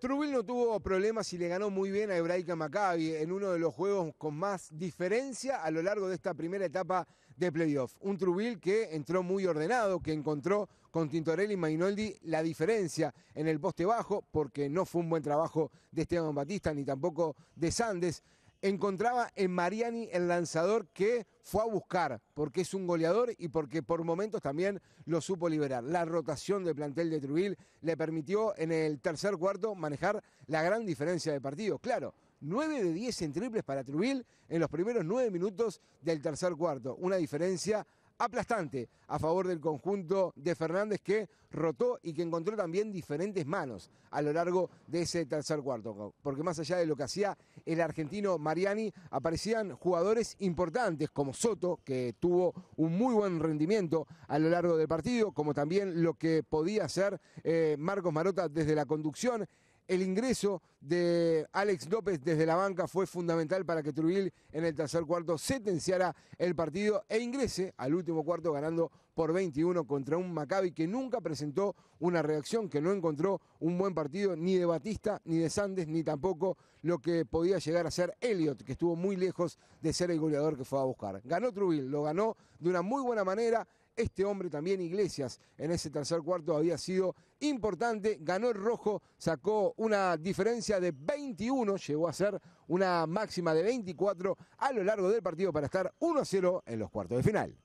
Trubil no tuvo problemas y le ganó muy bien a Ebraica Maccabi en uno de los juegos con más diferencia a lo largo de esta primera etapa de playoff. Un Trubil que entró muy ordenado, que encontró con Tintorelli y Mainoldi la diferencia en el poste bajo, porque no fue un buen trabajo de Esteban Batista ni tampoco de Sandes encontraba en Mariani el lanzador que fue a buscar, porque es un goleador y porque por momentos también lo supo liberar. La rotación del plantel de truville le permitió en el tercer cuarto manejar la gran diferencia de partido. Claro, 9 de 10 en triples para truville en los primeros 9 minutos del tercer cuarto. Una diferencia aplastante a favor del conjunto de Fernández que rotó y que encontró también diferentes manos a lo largo de ese tercer cuarto. Porque más allá de lo que hacía el argentino Mariani, aparecían jugadores importantes como Soto, que tuvo un muy buen rendimiento a lo largo del partido, como también lo que podía hacer eh, Marcos Marota desde la conducción. El ingreso de Alex López desde la banca fue fundamental para que Trujillo en el tercer cuarto sentenciara el partido e ingrese al último cuarto ganando por 21 contra un Maccabi que nunca presentó una reacción, que no encontró un buen partido ni de Batista, ni de Sandes, ni tampoco lo que podía llegar a ser Elliot, que estuvo muy lejos de ser el goleador que fue a buscar. Ganó Trujillo, lo ganó de una muy buena manera este hombre también Iglesias en ese tercer cuarto había sido importante, ganó el rojo, sacó una diferencia de 21, llegó a ser una máxima de 24 a lo largo del partido para estar 1-0 en los cuartos de final.